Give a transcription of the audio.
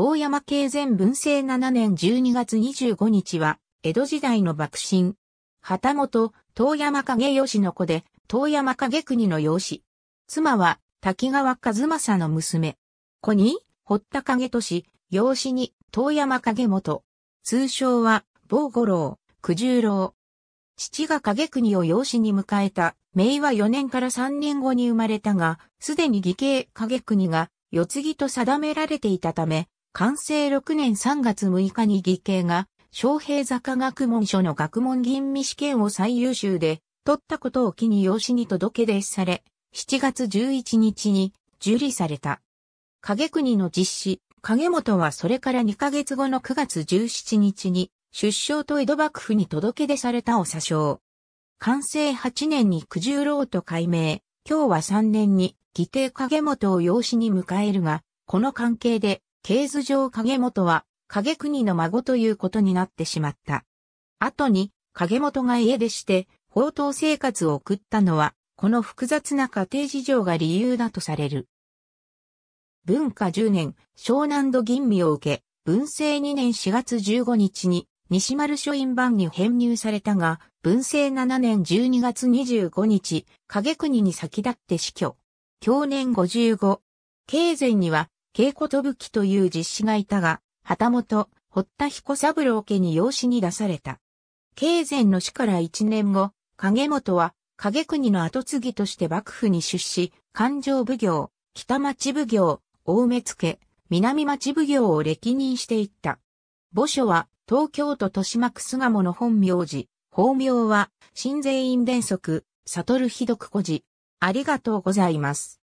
遠山経前文政7年12月25日は、江戸時代の幕臣。旗本、遠山影義の子で、遠山影国の養子。妻は、滝川和正の娘。子に、堀田影俊、養子に、遠山影元。通称は、坊五郎、九十郎。父が影国を養子に迎えた、明和4年から3年後に生まれたが、すでに義兄影国が、世継ぎと定められていたため、完成6年3月6日に義兄が、昌平坂学問所の学問吟味試験を最優秀で、取ったことを機に養子に届け出され、7月11日に受理された。影国の実施、影本はそれから2ヶ月後の9月17日に、出生と江戸幕府に届け出されたを詐称。完成8年に九十郎と改名、今日は3年に義弟影本を養子に迎えるが、この関係でー図上影元は影国の孫ということになってしまった。後に影元が家出して、宝刀生活を送ったのは、この複雑な家庭事情が理由だとされる。文化10年、湘南度吟味を受け、文政2年4月15日に西丸書院版に編入されたが、文政7年12月25日、影国に先立って死去。去年55。経前には、稽古とぶきという実子がいたが、旗本、堀田彦三郎家に養子に出された。慶前の死から一年後、影本は、影国の後継ぎとして幕府に出資、勘定奉行、北町奉行、大目付、南町奉行を歴任していった。墓所は、東京都豊島区巣鴨の本名寺、法名は、新税院伝則、悟るひどくこじ。ありがとうございます。